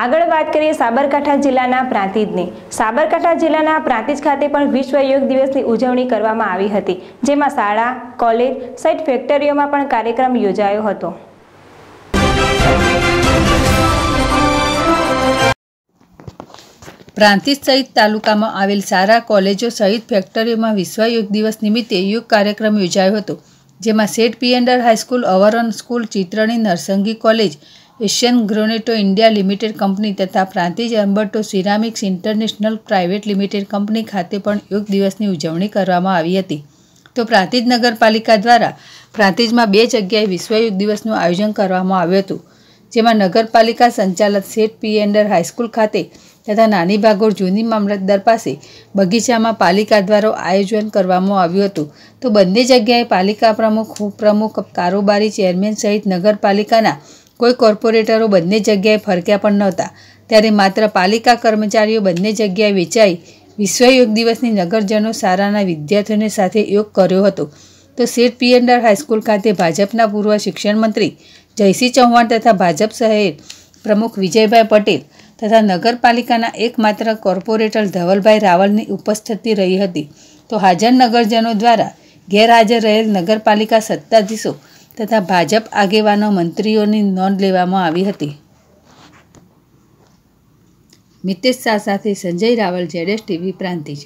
આગળ વાત કરીએ સાબરકાંઠા જિલ્લાના પ્રાંતિજની સાબરકાંઠા જિલ્લાના પ્રાંતિજ ખાતે પણ વિશ્વ યોગ દિવસની ઉજવણી કરવામાં આવી હતી જેમાં શાળા કોલેજ સહિત ફેક્ટરીઓમાં પણ કાર્યક્રમ યોજાયો હતો પ્રાંતિજ સહિત તાલુકામાં આવેલ શાળા કોલેજો સહિત ફેક્ટરીઓમાં વિશ્વ યોગ દિવસ નિમિત્તે યોગ કાર્યક્રમ યોજાયો હતો જેમાં શેઠ પિયન્ડર હાઈસ્કૂલ અવરણ સ્કૂલ ચિત્રણી નરસંગી college Asian Granito India limited company તથા પ્રાંતિજ અંબટો ceramics international private limited company ખાતે પણ યોગ દિવસની ઉજવણી કરવામાં આવી હતી તો પ્રાંતિજ નગરપાલિકા દ્વારા પ્રાંતિજમાં બે જગ્યાએ વિશ્વ યોગ દિવસનું આયોજન કરવામાં આવ્યું હતું જેમાં નગરપાલિકા સંચાલક શેઠ પી એન્ડર હાઈસ્કૂલ ખાતે તથા નાની ભાગોળ જૂની મામલતદાર પાસે બગીચામાં પાલિકા દ્વારા આયોજન કરવામાં આવ્યું હતું તો બંને જગ્યાએ પાલિકા પ્રમુખ ઉપપ્રમુખ કારોબારી ચેરમેન સહિત નગરપાલિકાના કોઈ કોર્પોરેટરો બંને જગ્યાએ ફરક્યા પણ નહોતા ત્યારે માત્ર પાલિકા કર્મચારીઓ બંને જગ્યાએ વેચાઈ વિશ્વ યોગ દિવસની નગરજનો સારાના વિદ્યાર્થીઓને સાથે યોગ કર્યો હતો તો શેઠ પિયંડર હાઈસ્કૂલ ખાતે ભાજપના પૂર્વ શિક્ષણમંત્રી જયસિંહ ચૌહાણ તથા ભાજપ શહેર પ્રમુખ વિજયભાઈ પટેલ તથા નગરપાલિકાના એકમાત્ર કોર્પોરેટર ધવલભાઈ રાવલની ઉપસ્થિતિ રહી હતી તો હાજર નગરજનો દ્વારા ગેરહાજર રહેલ નગરપાલિકા સત્તાધીશો તથા ભાજપ આગેવાનો મંત્રીઓની નોંધ લેવામાં આવી હતી મિતેશ શાહ સાથે સંજય રાવલ જેડેશ ટીવી પ્રાંતિજ